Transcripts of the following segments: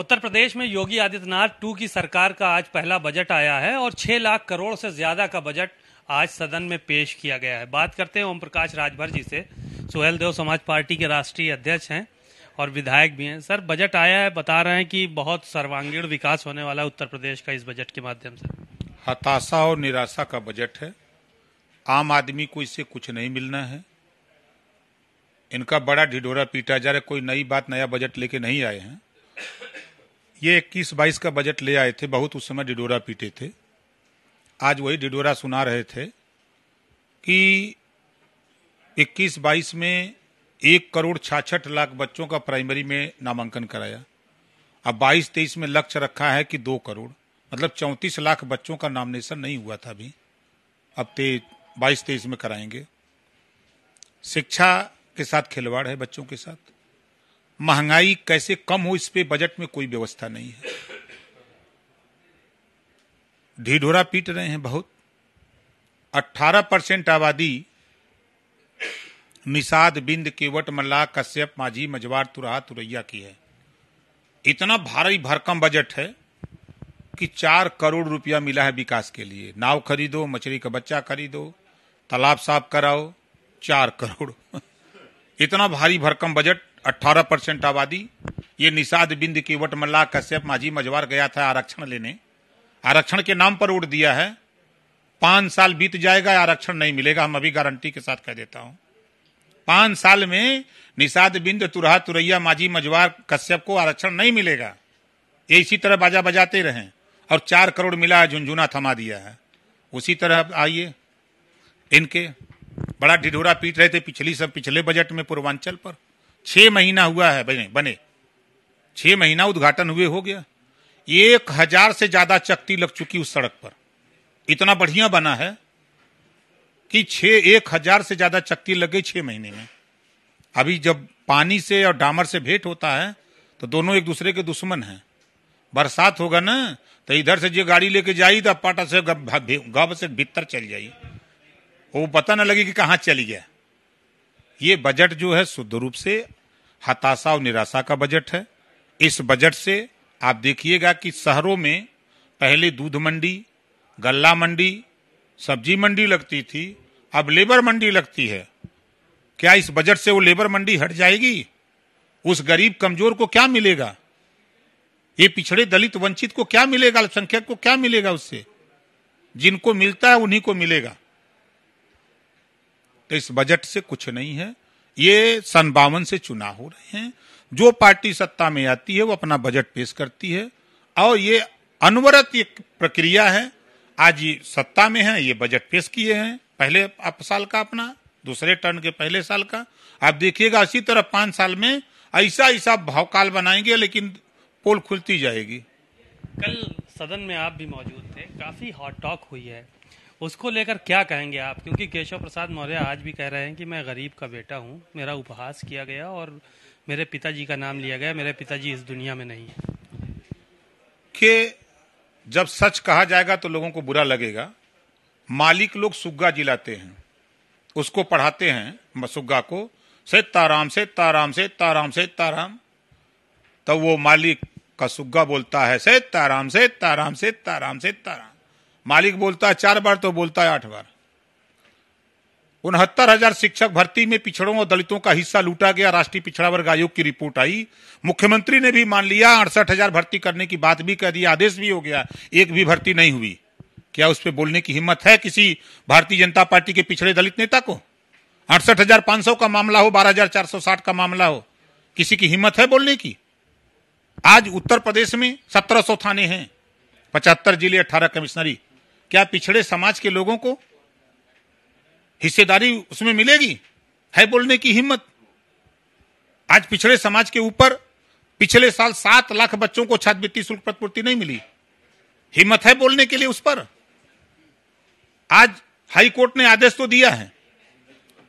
उत्तर प्रदेश में योगी आदित्यनाथ टू की सरकार का आज पहला बजट आया है और छह लाख करोड़ से ज्यादा का बजट आज सदन में पेश किया गया है बात करते हैं ओम प्रकाश राजभर जी से सोहेल देव समाज पार्टी के राष्ट्रीय अध्यक्ष हैं और विधायक भी हैं सर बजट आया है बता रहे हैं कि बहुत सर्वांगीण विकास होने वाला है उत्तर प्रदेश का इस बजट के माध्यम से हताशा और निराशा का बजट है आम आदमी को इससे कुछ नहीं मिलना है इनका बड़ा ढिढोरा पीटा जा रहा है कोई नई बात नया बजट लेके नहीं आए हैं ये इक्कीस बाईस का बजट ले आए थे बहुत उस समय डिडोरा पीटे थे आज वही डिडोरा सुना रहे थे कि इक्कीस बाईस में एक करोड़ छाछठ लाख बच्चों का प्राइमरी में नामांकन कराया अब बाईस तेईस में लक्ष्य रखा है कि दो करोड़ मतलब चौंतीस लाख बच्चों का नामिनेशन नहीं हुआ था अभी अब ते बाईस तेईस में कराएंगे शिक्षा के साथ खिलवाड़ है बच्चों के साथ महंगाई कैसे कम हो इस पे बजट में कोई व्यवस्था नहीं है ढीढोरा पीट रहे हैं बहुत 18 परसेंट आबादी निषाद बिंद केवट मल्लाह कश्यप माझी मजवार तुरहा तुरैया की है इतना भारी भरकम बजट है कि चार करोड़ रुपया मिला है विकास के लिए नाव खरीदो मछली का बच्चा खरीदो तालाब साफ कराओ चार करोड़ इतना भारी भरकम बजट अट्ठारह परसेंट आबादी ये निषाद बिंद की वटमल्ला कश्यप माझी मजवार गया था आरक्षण लेने आरक्षण के नाम पर उड़ दिया है पांच साल बीत जाएगा आरक्षण नहीं मिलेगा हम अभी गारंटी के साथ कह देता हूं पांच साल में निषाद बिंद तुरहा तुरैया माझी मजवार कश्यप को आरक्षण नहीं मिलेगा ये इसी तरह बाजा बजाते रहे और चार करोड़ मिला है झुंझुना थमा दिया है उसी तरह आइए इनके बड़ा ढिढोरा पीट रहे थे पिछली सब पिछले बजट में पूर्वांचल पर छह महीना हुआ है बने बने छह महीना उद्घाटन हुए हो गया एक हजार से ज्यादा चक्ती लग चुकी उस सड़क पर इतना बढ़िया बना है कि छह एक हजार से ज्यादा चक्ती लग गई छह महीने में अभी जब पानी से और डामर से भेंट होता है तो दोनों एक दूसरे के दुश्मन हैं बरसात होगा ना तो इधर से जो गाड़ी लेके जाई तो पाटा से गब से भीतर चल जाइए वो पता ना लगे कि कहाँ चली गया ये बजट जो है शुद्ध रूप से हताशा और निराशा का बजट है इस बजट से आप देखिएगा कि शहरों में पहले दूध मंडी गल्ला मंडी सब्जी मंडी लगती थी अब लेबर मंडी लगती है क्या इस बजट से वो लेबर मंडी हट जाएगी उस गरीब कमजोर को क्या मिलेगा ये पिछड़े दलित वंचित को क्या मिलेगा अल्पसंख्यक को क्या मिलेगा उससे जिनको मिलता है उन्हीं को मिलेगा तो इस बजट से कुछ नहीं है ये सन बावन से चुनाव हो रहे हैं जो पार्टी सत्ता में आती है वो अपना बजट पेश करती है और ये अनवरत एक प्रक्रिया है आज ये सत्ता में है ये बजट पेश किए हैं पहले साल का अपना दूसरे टर्न के पहले साल का आप देखिएगा इसी तरह पांच साल में ऐसा ऐसा भावकाल बनाएंगे लेकिन पोल खुलती जाएगी कल सदन में आप भी मौजूद थे काफी हॉट टॉक हुई है उसको लेकर क्या कहेंगे आप क्योंकि केशव प्रसाद मौर्य आज भी कह रहे हैं कि मैं गरीब का बेटा हूं मेरा उपहास किया गया और मेरे पिताजी का नाम लिया गया मेरे पिताजी इस दुनिया में नहीं है कि जब सच कहा जाएगा तो लोगों को बुरा लगेगा मालिक लोग सुग्गा जिलाते हैं उसको पढ़ाते हैं सुग्गा को से ताराम से ताराम से ताराम से ताराम तब तो वो मालिक का सुग्गा बोलता है से ताराम से ताराम से ताराम से ताराम मालिक बोलता है चार बार तो बोलता है आठ बार उनहत्तर हजार शिक्षक भर्ती में पिछड़ों और दलितों का हिस्सा लूटा गया राष्ट्रीय पिछड़ा वर्ग आयोग की रिपोर्ट आई मुख्यमंत्री ने भी मान लिया अड़सठ हजार भर्ती करने की बात भी कह दी आदेश भी हो गया एक भी भर्ती नहीं हुई क्या उस पर बोलने की हिम्मत है किसी भारतीय जनता पार्टी के पिछड़े दलित नेता को अड़सठ हजार पांच सौ का मामला हो बारह हजार चार सौ साठ का मामला हो किसी की हिम्मत है बोलने की आज उत्तर प्रदेश में सत्रह सौ थाने हैं पचहत्तर जिले अट्ठारह कमिश्नरी क्या पिछड़े समाज के लोगों को हिस्सेदारी उसमें मिलेगी है बोलने की हिम्मत आज पिछड़े समाज के ऊपर पिछले साल सात लाख बच्चों को छात्रवृत्ति शुल्क प्रतिपूर्ति नहीं मिली हिम्मत है बोलने के लिए उस पर आज हाई कोर्ट ने आदेश तो दिया है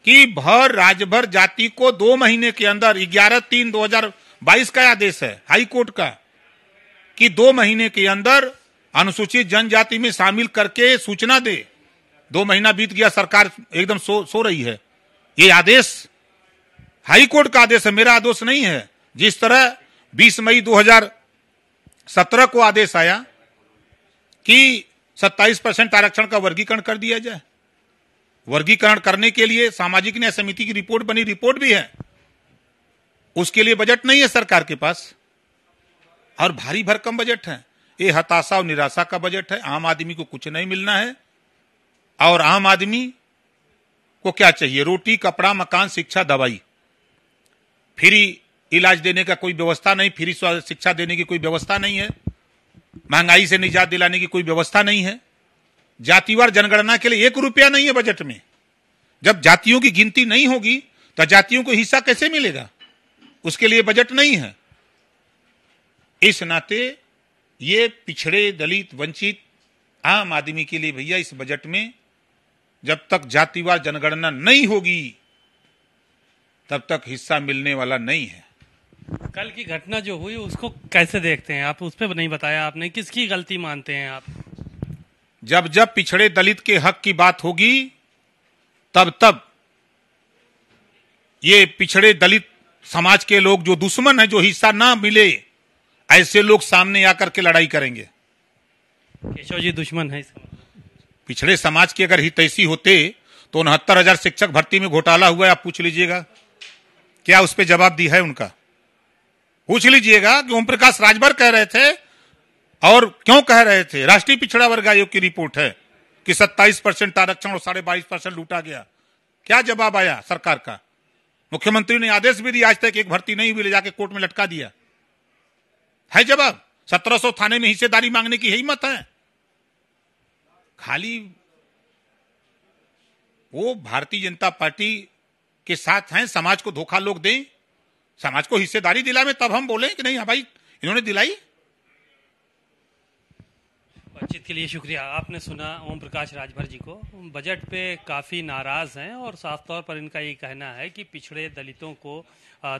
कि भर राजभर जाति को दो महीने के अंदर ग्यारह तीन दो हजार बाईस का आदेश है हाई कोर्ट का कि दो महीने के अंदर अनुसूचित जनजाति में शामिल करके सूचना दे दो महीना बीत गया सरकार एकदम सो सो रही है ये आदेश हाई कोर्ट का आदेश है मेरा आदेश नहीं है जिस तरह 20 मई 2017 को आदेश आया कि 27 परसेंट आरक्षण का वर्गीकरण कर दिया जाए वर्गीकरण करने के लिए सामाजिक न्याय समिति की रिपोर्ट बनी रिपोर्ट भी है उसके लिए बजट नहीं है सरकार के पास और भारी भरकम बजट है ये हताशा और निराशा का बजट है आम आदमी को कुछ नहीं मिलना है और आम आदमी को क्या चाहिए रोटी कपड़ा मकान शिक्षा दवाई फ्री इलाज देने का कोई व्यवस्था नहीं फ्री शिक्षा देने की कोई व्यवस्था नहीं है महंगाई से निजात दिलाने की कोई व्यवस्था नहीं है जातिवार जनगणना के लिए एक रुपया नहीं है बजट में जब जातियों की गिनती नहीं होगी तो जातियों को हिस्सा कैसे मिलेगा उसके लिए बजट नहीं है इस नाते ये पिछड़े दलित वंचित आम आदमी के लिए भैया इस बजट में जब तक जातिवार जनगणना नहीं होगी तब तक हिस्सा मिलने वाला नहीं है कल की घटना जो हुई उसको कैसे देखते हैं आप उस पर नहीं बताया आपने किसकी गलती मानते हैं आप जब जब पिछड़े दलित के हक की बात होगी तब तब ये पिछड़े दलित समाज के लोग जो दुश्मन है जो हिस्सा ना मिले ऐसे लोग सामने आकर के लड़ाई करेंगे केशव जी दुश्मन है मतलब। पिछड़े समाज की अगर हित ऐसी होते तो उनहत्तर हजार शिक्षक भर्ती में घोटाला हुआ है आप पूछ लीजिएगा क्या उस पर जवाब दी है उनका पूछ लीजिएगा कि ओम प्रकाश राजभर कह रहे थे और क्यों कह रहे थे राष्ट्रीय पिछड़ा वर्ग आयोग की रिपोर्ट है कि 27 परसेंट आरक्षण और साढ़े बाईस परसेंट लूटा गया क्या जवाब आया सरकार का मुख्यमंत्री ने आदेश भी दिया आज तक एक भर्ती नहीं मिले जाके कोर्ट में लटका दिया है जवाब सत्रह सौ थाने में हिस्सेदारी मांगने की मत है खाली वो भारतीय जनता पार्टी के साथ हैं समाज को धोखा लोग दें समाज को हिस्सेदारी दिलावे तब हम बोले कि नहीं हाँ भाई इन्होंने दिलाई बातचीत के लिए शुक्रिया आपने सुना ओम प्रकाश राजभर जी को बजट पे काफ़ी नाराज़ हैं और साफ तौर पर इनका ये कहना है कि पिछड़े दलितों को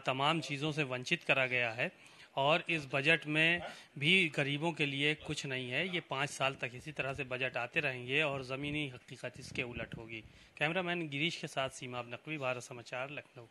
तमाम चीज़ों से वंचित करा गया है और इस बजट में भी गरीबों के लिए कुछ नहीं है ये पाँच साल तक इसी तरह से बजट आते रहेंगे और ज़मीनी हकीकत इसके उलट होगी कैमरामैन गिरीश के साथ सीमा नकवी भारत समाचार लखनऊ